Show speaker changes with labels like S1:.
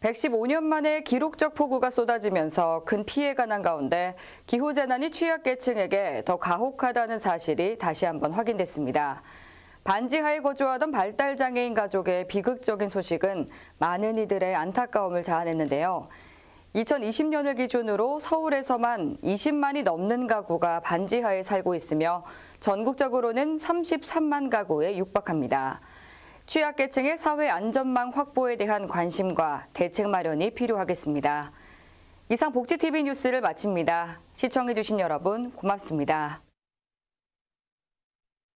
S1: 115년 만에 기록적 폭우가 쏟아지면서 큰 피해가 난 가운데 기후재난이 취약계층에게 더 가혹하다는 사실이 다시 한번 확인됐습니다. 반지하에 거주하던 발달장애인 가족의 비극적인 소식은 많은 이들의 안타까움을 자아냈는데요. 2020년을 기준으로 서울에서만 20만이 넘는 가구가 반지하에 살고 있으며 전국적으로는 33만 가구에 육박합니다. 취약계층의 사회 안전망 확보에 대한 관심과 대책 마련이 필요하겠습니다. 이상 복지TV 뉴스를 마칩니다. 시청해주신 여러분 고맙습니다.